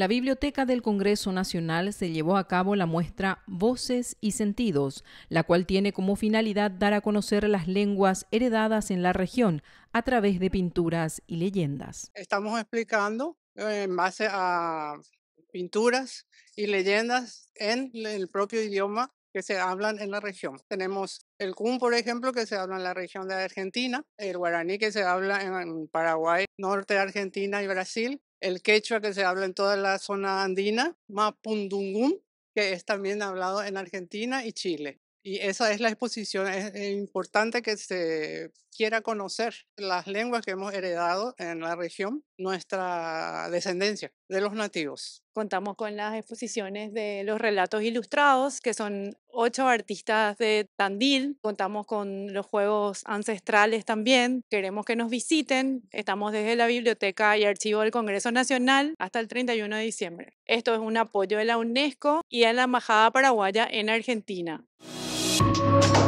la Biblioteca del Congreso Nacional se llevó a cabo la muestra Voces y Sentidos, la cual tiene como finalidad dar a conocer las lenguas heredadas en la región a través de pinturas y leyendas. Estamos explicando eh, en base a pinturas y leyendas en el propio idioma que se hablan en la región. Tenemos el Kun, por ejemplo, que se habla en la región de Argentina, el guaraní que se habla en Paraguay, norte de Argentina y Brasil, el quechua que se habla en toda la zona andina, mapundungum, que es también hablado en Argentina y Chile. Y esa es la exposición. Es, eh, importante que se quiera conocer las lenguas que hemos heredado en la región, nuestra descendencia de los nativos. Contamos con las exposiciones de los relatos ilustrados, que son ocho artistas de Tandil. Contamos con los juegos ancestrales también. Queremos que nos visiten. Estamos desde la Biblioteca y Archivo del Congreso Nacional hasta el 31 de diciembre. Esto es un apoyo de la UNESCO y de la Embajada Paraguaya en Argentina. Thank you.